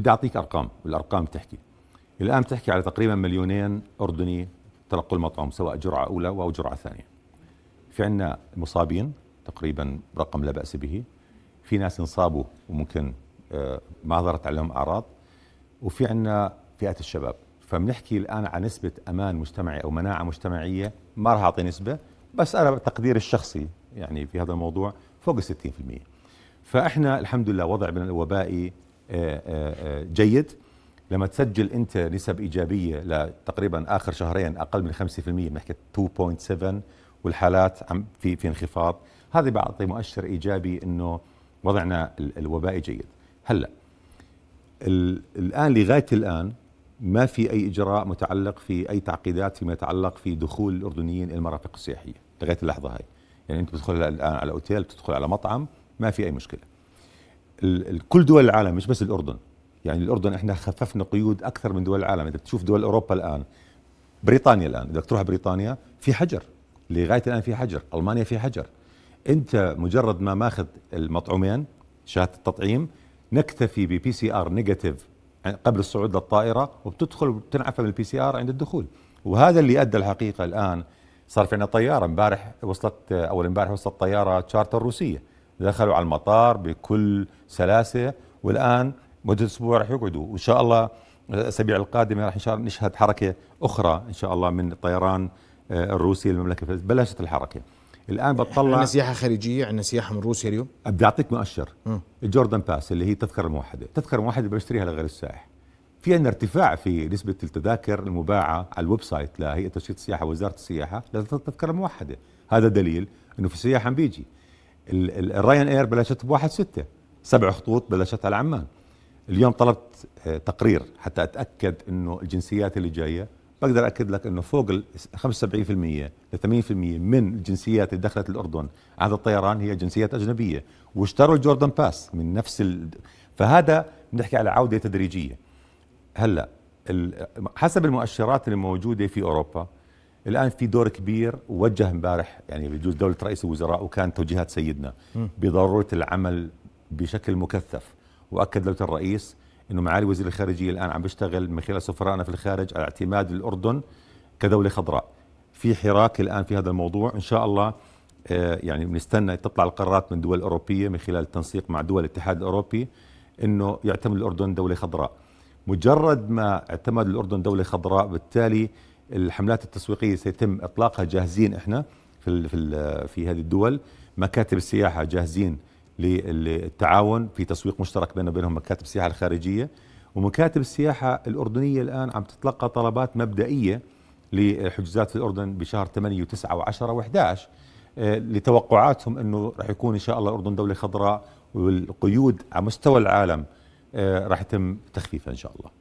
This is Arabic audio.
بدي اعطيك ارقام والارقام بتحكي الان بتحكي على تقريبا مليونين اردني تلقوا المطعم سواء جرعه اولى او جرعه ثانيه في عندنا مصابين تقريبا رقم لا باس به في ناس انصابوا وممكن آه، ما ظهرت عليهم اعراض وفي عندنا فئات الشباب فبنحكي الان عن نسبه امان مجتمعي او مناعه مجتمعيه ما راح اعطي نسبه بس انا بتقديري الشخصي يعني في هذا الموضوع فوق ال 60% فاحنا الحمد لله وضع الوبائي آه، آه، آه، جيد لما تسجل انت نسب ايجابيه لتقريبا اخر شهرين اقل من 5% بنحكي 2.7 والحالات عم في في انخفاض هذا بيعطي مؤشر ايجابي انه وضعنا الوبائي جيد هلا الان لغايه الان ما في اي اجراء متعلق في اي تعقيدات فيما يتعلق في دخول الاردنيين الى المرافق السياحيه لغايه اللحظه هاي يعني انت بتدخل الان على اوتيل بتدخل على مطعم ما في اي مشكله كل دول العالم مش بس الاردن يعني الاردن احنا خففنا قيود اكثر من دول العالم انت بتشوف دول اوروبا الان بريطانيا الان بدك تروح بريطانيا في حجر لغايه الان في حجر المانيا في حجر انت مجرد ما ماخذ المطعومين شهاده التطعيم نكتفي ببي سي ار نيجاتيف قبل الصعود للطائره وبتدخل وبتنعفى من البي سي ار عند الدخول وهذا اللي ادى الحقيقه الان صار في عندنا طياره امبارح وصلت اول امبارح وصلت طياره تشارتر روسيه دخلوا على المطار بكل سلاسه والان مده اسبوع رح يقعدوا وان شاء الله الاسابيع القادمه رح نشهد حركه اخرى ان شاء الله من الطيران آه، الروسي للمملكه بلشت الحركه الان بتطلع عندنا سياحه خارجيه عندنا سياحه من روسيا اليوم بدي اعطيك مؤشر الجوردن باس اللي هي التذكره الموحده التذكره الموحده بشتريها لغير السائح في عندنا ارتفاع في نسبة التذاكر المباعة على الويب سايت لهيئة تشريط السياحة ووزارة السياحة للتذكرة الموحدة هذا دليل أنه في سياح عم بيجي الراين اير بلشت ب 1 6 سبع خطوط بلشت على عمان اليوم طلبت آه، تقرير حتى اتاكد انه الجنسيات اللي جايه بقدر اكد لك انه فوق ال 75% ل 80% من الجنسيات اللي دخلت الاردن على هذا الطيران هي جنسيات اجنبيه واشتروا الجوردن باس من نفس ال... فهذا بنحكي على عوده تدريجيه هلا حسب المؤشرات الموجوده في اوروبا الان في دور كبير وجه امبارح يعني بجوز دوله رئيس الوزراء وكان توجيهات سيدنا بضروره العمل بشكل مكثف واكد دوله الرئيس انه معالي وزير الخارجيه الان عم بيشتغل من خلال سفرائنا في الخارج على اعتماد الاردن كدوله خضراء في حراك الان في هذا الموضوع ان شاء الله آه، يعني بنستنى تطلع القرارات من دول أوروبية من خلال التنسيق مع دول الاتحاد الأوروبي أنه يعتمد الأردن دولة خضراء مجرد ما اعتمد الأردن دولة خضراء بالتالي الحملات التسويقيه سيتم اطلاقها جاهزين احنا في في في هذه الدول مكاتب السياحه جاهزين للتعاون في تسويق مشترك بيننا وبينهم مكاتب السياحه الخارجيه ومكاتب السياحه الاردنيه الان عم تتلقى طلبات مبدئيه لحجوزات في الاردن بشهر 8 و9 و10 و11 لتوقعاتهم انه راح يكون ان شاء الله الاردن دوله خضراء والقيود على مستوى العالم آه، راح يتم تخفيفها ان شاء الله